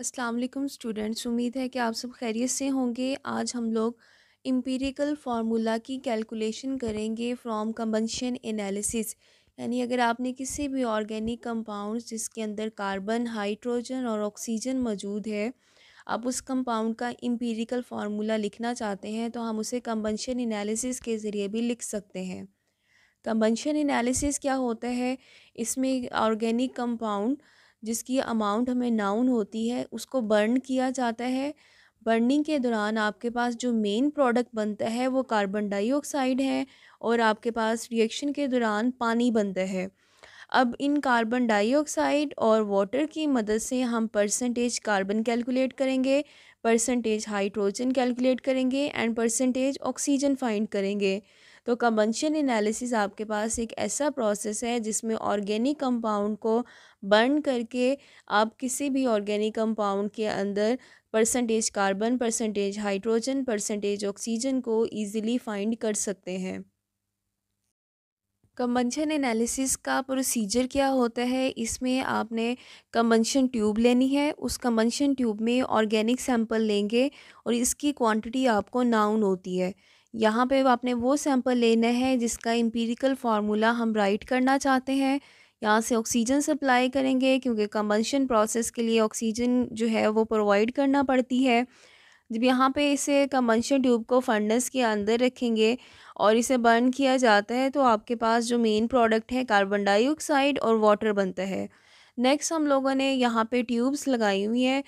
अस्सलाम वालेकुम स्टूडेंट्स उम्मीद है कि आप सब खैरियत से होंगे आज हम लोग इम्पीरिकल फार्मूला की कैलकुलेशन करेंगे फ्रॉम कम्बनशन एनालिसिस यानी अगर आपने किसी भी ऑर्गेनिक कंपाउंड जिसके अंदर कार्बन हाइड्रोजन और ऑक्सीजन मौजूद है आप उस कंपाउंड का इम्पीरिकल फार्मूला लिखना चाहते हैं तो हम उसे कम्बनशन एनालिसिस के ज़रिए भी लिख सकते हैं कम्बनशन एनालिसिस क्या होता है इसमें ऑर्गेनिक कंपाउंड जिसकी अमाउंट हमें नाउन होती है उसको बर्न किया जाता है बर्निंग के दौरान आपके पास जो मेन प्रोडक्ट बनता है वो कार्बन डाइऑक्साइड है और आपके पास रिएक्शन के दौरान पानी बनता है अब इन कार्बन डाइऑक्साइड और वाटर की मदद से हम परसेंटेज कार्बन कैलकुलेट करेंगे परसेंटेज हाइड्रोजन कैलकुलेट करेंगे एंड परसेंटेज ऑक्सीजन फाइंड करेंगे तो कम्बंशन एनालिसिस आपके पास एक ऐसा प्रोसेस है जिसमें ऑर्गेनिक कंपाउंड को बर्न करके आप किसी भी ऑर्गेनिक कंपाउंड के अंदर percentage carbon percentage hydrogen percentage oxygen को ईजिली फाइंड कर सकते हैं कम्बंशन एनालिसिस का प्रोसीजर क्या होता है इसमें आपने कम्बंशन ट्यूब लेनी है उस कम्बंशन ट्यूब में ऑर्गेनिक सैंपल लेंगे और इसकी क्वांटिटी आपको नाउन होती है यहाँ पे आपने वो सैंपल लेना है जिसका इम्पीरिकल फार्मूला हम राइट करना चाहते हैं यहाँ से ऑक्सीजन सप्लाई करेंगे क्योंकि कम्बंशन प्रोसेस के लिए ऑक्सीजन जो है वो प्रोवाइड करना पड़ती है जब यहाँ पे इसे कंबंशन ट्यूब को फर्नेस के अंदर रखेंगे और इसे बर्न किया जाता है तो आपके पास जो मेन प्रोडक्ट है कार्बन डाइऑक्साइड और वाटर बनता है नेक्स्ट हम लोगों ने यहाँ पे ट्यूब्स लगाई हुई हैं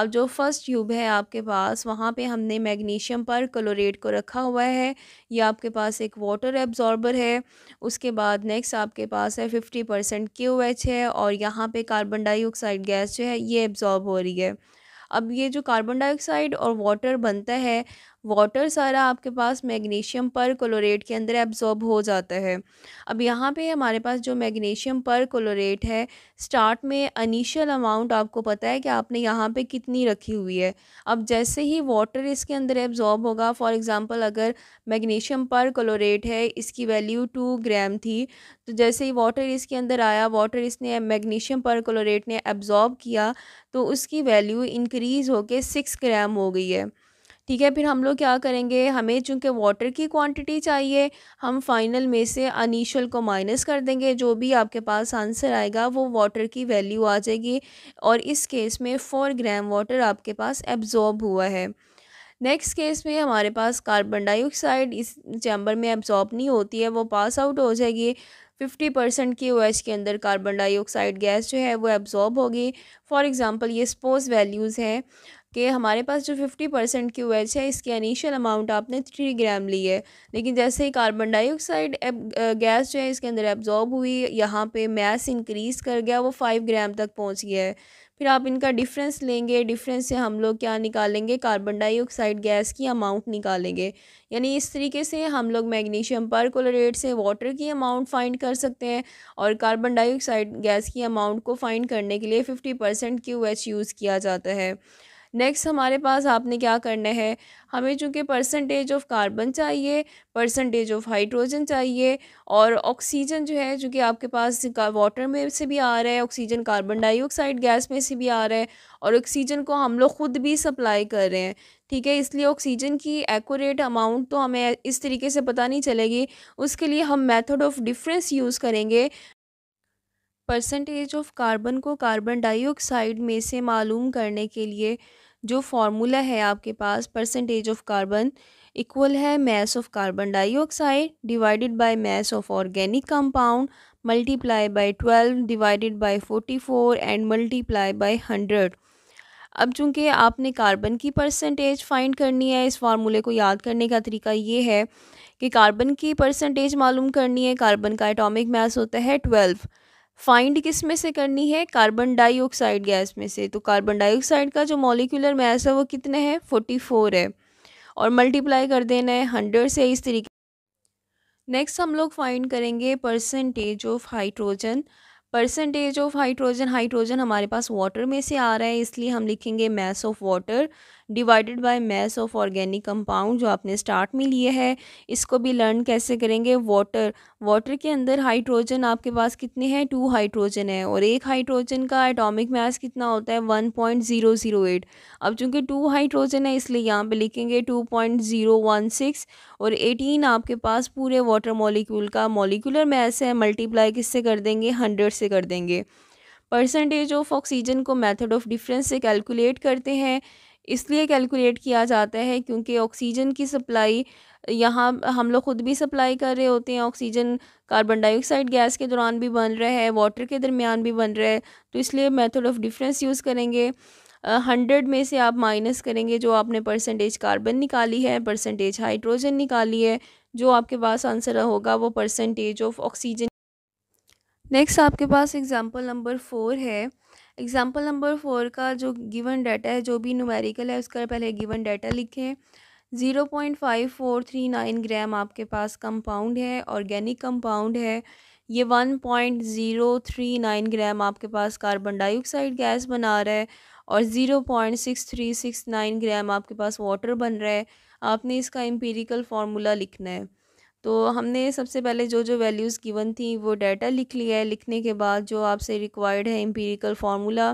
अब जो फर्स्ट ट्यूब है आपके पास वहाँ पे हमने मैग्नीशियम पर क्लोरेट को रखा हुआ है ये आपके पास एक वाटर एब्जॉर्बर है उसके बाद नेक्स्ट आपके पास है फिफ्टी परसेंट क्यू एच है और यहाँ पे कार्बन डाइऑक्साइड गैस जो है ये एब्ज़ॉर्ब हो रही है अब ये जो कार्बन डाइऑक्साइड और वाटर बनता है वाटर सारा आपके पास मैग्नीशियम पर क्लोरेट के अंदर एब्जॉर्ब हो जाता है अब यहाँ पे हमारे पास जो मैग्नीशियम पर क्लोरेट है स्टार्ट में अनिशियल अमाउंट आपको पता है कि आपने यहाँ पे कितनी रखी हुई है अब जैसे ही वाटर इसके अंदर एब्जॉर्ब होगा फॉर एग्ज़ाम्पल अगर मैग्नीशियम पर क्लोरेट है इसकी वैल्यू टू ग्राम थी तो जैसे ही वाटर इसके अंदर आया वाटर इसने मैग्नीशियम पर क्लोरेट ने एब्जॉर्ब किया तो उसकी वैल्यू इंक्रीज़ होकर सिक्स ग्राम हो गई है ठीक है फिर हम लोग क्या करेंगे हमें चूँकि वाटर की क्वांटिटी चाहिए हम फाइनल में से अनिशल को माइनस कर देंगे जो भी आपके पास आंसर आएगा वो वाटर की वैल्यू आ जाएगी और इस केस में फोर ग्राम वाटर आपके पास एब्ज़ॉर्ब हुआ है नेक्स्ट केस में हमारे पास कार्बन डाइऑक्साइड इस चैम्बर में एब्जॉर्ब नहीं होती है वो पास आउट हो जाएगी फिफ्टी परसेंट की ओ एच के अंदर कार्बन डाइऑक्साइड गैस जो है वो एब्ज़ॉर्ब होगी फॉर एग्ज़ाम्पल ये स्पोज़ वैल्यूज़ हैं कि हमारे पास जो फिफ्टी परसेंट की ओ है इसकी इनिशियल अमाउंट आपने थ्री ग्राम ली है लेकिन जैसे ही कार्बन डाइऑक्साइड गैस जो है इसके अंदर एब्जॉर्ब हुई यहाँ पे मैस इंक्रीज़ कर गया वो फाइव ग्राम तक पहुँच गया है फिर आप इनका डिफरेंस लेंगे डिफरेंस से हम लोग क्या निकालेंगे कार्बन डाइऑक्साइड गैस की अमाउंट निकालेंगे यानी इस तरीके से हम लोग मैग्नीशियम पर कोलोरेट से वाटर की अमाउंट फाइंड कर सकते हैं और कार्बन डाइऑक्साइड गैस की अमाउंट को फाइंड करने के लिए fifty percent Q H use किया जाता है नेक्स्ट हमारे पास आपने क्या करना है हमें चूँकि परसेंटेज ऑफ कार्बन चाहिए परसेंटेज ऑफ हाइड्रोजन चाहिए और ऑक्सीजन जो है चूँकि आपके पास वाटर में से भी आ रहा है ऑक्सीजन कार्बन डाइऑक्साइड गैस में से भी आ रहा है और ऑक्सीजन को हम लोग ख़ुद भी सप्लाई कर रहे हैं ठीक है इसलिए ऑक्सीजन की एक्यूरेट अमाउंट तो हमें इस तरीके से पता नहीं चलेगी उसके लिए हम मेथड ऑफ डिफरेंस यूज़ करेंगे परसेंटेज ऑफ कार्बन को कार्बन डाइऑक्साइड में से मालूम करने के लिए जो फार्मूला है आपके पास परसेंटेज ऑफ कार्बन इक्वल है mass of carbon dioxide divided by mass of organic compound multiply by twelve divided by forty four and multiply by hundred अब चूंकि आपने कार्बन की परसेंटेज फाइंड करनी है इस फार्मूले को याद करने का तरीका ये है कि कार्बन की परसेंटेज मालूम करनी है कार्बन का एटॉमिक मास होता है ट्वेल्व फाइंड किस में से करनी है कार्बन डाइऑक्साइड गैस में से तो कार्बन डाइऑक्साइड का जो मॉलिकुलर मैस है वो कितने है फोर्टी फोर है और मल्टीप्लाई कर देना है हंड्रेड से इस तरीके नेक्स्ट हम लोग फाइंड करेंगे percentage of hydrogen percentage of hydrogen hydrogen हमारे पास वाटर में से आ रहा है इसलिए हम लिखेंगे mass of water divided by mass of organic compound जो आपने स्टार्ट में लिए है इसको भी लर्न कैसे करेंगे वाटर वाटर के अंदर हाइड्रोजन आपके पास कितने हैं टू हाइड्रोजन है और एक हाइड्रोजन का एटॉमिक मास कितना होता है one point zero zero eight अब चूंकि टू हाइड्रोजन है इसलिए यहाँ पे लिखेंगे two point zero one six और एटीन आपके पास पूरे वाटर मॉलिक्यूल का मॉलिकुलर मैस है मल्टीप्लाई किससे कर देंगे हंड्रेड से कर देंगे परसेंटेज ऑफ ऑक्सीजन को मेथड ऑफ डिफरेंस से कैलकुलेट करते हैं इसलिए कैलकुलेट किया जाता है क्योंकि ऑक्सीजन की सप्लाई यहाँ हम लोग ख़ुद भी सप्लाई कर रहे होते हैं ऑक्सीजन कार्बन डाइऑक्साइड गैस के दौरान भी बन रहा है वाटर के दरमियान भी बन रहा है तो इसलिए मेथड ऑफ़ डिफरेंस यूज़ करेंगे हंड्रेड में से आप माइनस करेंगे जो आपने परसेंटेज कार्बन निकाली है परसेंटेज हाइड्रोजन निकाली है जो आपके पास आंसर होगा वो परसेंटेज ऑफ ऑक्सीजन नेक्स्ट आपके पास एग्ज़ाम्पल नंबर फोर है एग्जाम्पल नंबर फोर का जो गिवन डाटा है जो भी नुमेरिकल है उसका पहले गिवन डाटा लिखें zero point five four three nine gram आपके पास कंपाउंड है ऑर्गेनिक कंपाउंड है ये one point zero three nine gram आपके पास कार्बन डाइऑक्साइड गैस बना रहा है और zero point six three six nine gram आपके पास वाटर बन रहा है आपने इसका एम्पीरिकल फार्मूला लिखना है तो हमने सबसे पहले जो जो वैल्यूज़ गिवन थी वो डाटा लिख लिया है लिखने के बाद जो आपसे रिक्वायर्ड है एम्पीरिकल फार्मूला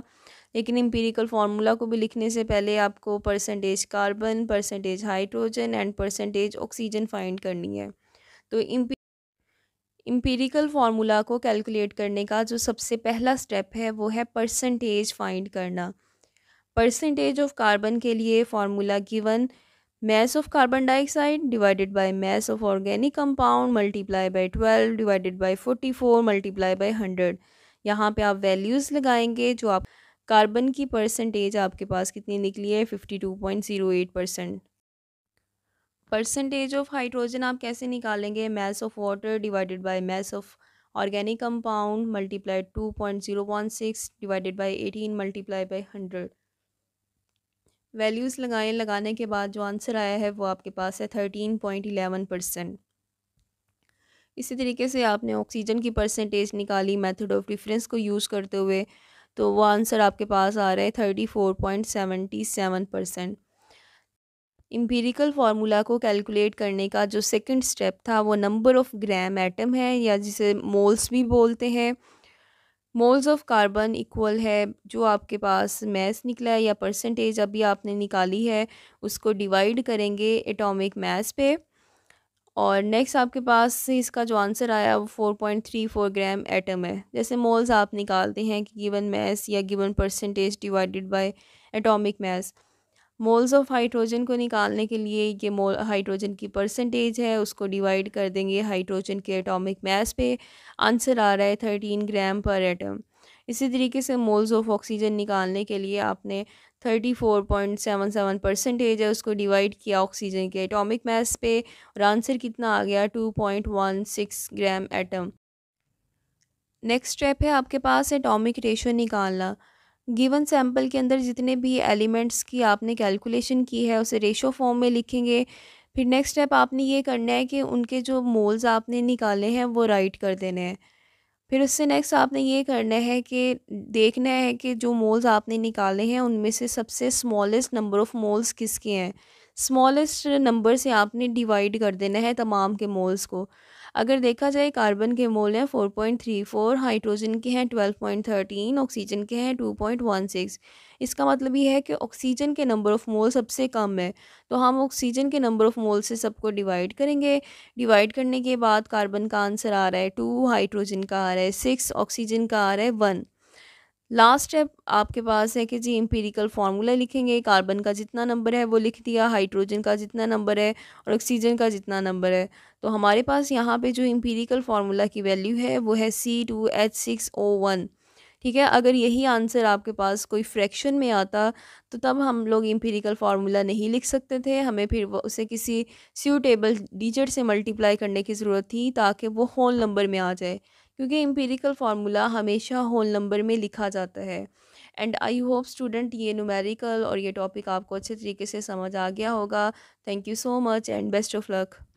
लेकिन एम्पीरिकल फार्मूला को भी लिखने से पहले आपको percentage carbon percentage hydrogen and percentage oxygen find करनी है तो एम्पीरिकल फार्मूला को कैलकुलेट करने का जो सबसे पहला स्टेप है वो है परसेंटेज फाइंड करना परसेंटेज ऑफ कार्बन के लिए formula given mass of carbon dioxide divided by mass of organic compound multiply by twelve divided by forty four multiply by hundred यहाँ पे आप वैल्यूज़ लगाएंगे जो आप कार्बन की परसेंटेज आपके पास कितनी निकली है fifty two point zero eight percent percentage of hydrogen आप कैसे निकालेंगे mass of water divided by mass of organic compound multiply two point zero one six divided by eighteen multiply by hundred values लगाएं लगाने के बाद जो answer आया है वो आपके पास है थर्टीन पॉइंट इलेवन परसेंट इसी तरीके से आपने ऑक्सीजन की परसेंटेज निकाली मेथड ऑफ डिफरेंस को यूज़ करते हुए तो वो आंसर आपके पास आ रहा है thirty four point seventy seven percent empirical formula को कैलकुलेट करने का जो सेकंड स्टेप था वो नंबर ऑफ़ ग्राम एटम है या जिसे मोल्स भी बोलते हैं मोल्स ऑफ कार्बन इक्वल है जो आपके पास मैस निकला है या परसेंटेज अभी आपने निकाली है उसको डिवाइड करेंगे एटॉमिक मैस पे और नेक्स्ट आपके पास इसका जो आंसर आया वो four point three four gram atom है जैसे मोल्स आप निकालते हैं कि गिवन मैस या given percentage divided by atomic mass moles of hydrogen को निकालने के लिए ये मोल हाइड्रोजन की परसेंटेज है उसको डिवाइड कर देंगे हाइड्रोजन के एटॉमिक मास पे आंसर आ रहा है थर्टीन ग्राम पर एटम इसी तरीके से मोल्स ऑफ ऑक्सीजन निकालने के लिए आपने thirty four point seven seven percentage है उसको डिवाइड किया ऑक्सीजन के एटॉमिक मास पे और आंसर कितना आ गया two point one six gram atom next step है आपके पास एटॉमिक रेशो निकालना गिवन सैम्पल के अंदर जितने भी एलिमेंट्स की आपने कैलकुलेशन की है उसे रेशो फॉर्म में लिखेंगे फिर नेक्स्ट स्टेप आपने ये करना है कि उनके जो मोल्स आपने निकाले हैं वो राइट कर देने हैं फिर उससे नेक्स्ट आपने ये करना है कि देखना है कि जो मोल्स आपने निकाले हैं उनमें से सबसे स्मॉलेस्ट नंबर ऑफ़ मोल्स किसके हैं स्मॉलेस्ट नंबर से आपने डिवाइड कर देना है तमाम के मोल्स को अगर देखा जाए कार्बन के मोल हैं 4.34 हाइड्रोजन के हैं 12.13 ऑक्सीजन के हैं 2.16 इसका मतलब ये है कि ऑक्सीजन के नंबर ऑफ़ मोल सबसे कम है तो हम ऑक्सीजन के नंबर ऑफ़ मोल से सबको डिवाइड करेंगे डिवाइड करने के बाद कार्बन का आंसर आ रहा है टू हाइड्रोजन का आ रहा है सिक्स ऑक्सीजन का आ रहा है वन लास्ट स्टेप आपके पास है कि जी एम्पेरिकल फार्मूला लिखेंगे कार्बन का जितना नंबर है वो लिख दिया हाइड्रोजन का जितना नंबर है और ऑक्सीजन का जितना नंबर है तो हमारे पास यहाँ पे जो एम्पेरिकल फार्मूला की वैल्यू है वो है C two H six O one ठीक है अगर यही आंसर आपके पास कोई फ्रैक्शन में आता तो तब हम लोग इम्पीरिकल फार्मूला नहीं लिख सकते थे हमें फिर उसे किसी सूटेबल डिजिट से मल्टीप्लाई करने की ज़रूरत थी ताकि वो होल नंबर में आ जाए क्योंकि इम्पेरिकल फार्मूला हमेशा होल नंबर में लिखा जाता है एंड आई होप स्टूडेंट ये नुमेरिकल और ये टॉपिक आपको अच्छे तरीके से समझ आ गया होगा thank you so much and best of luck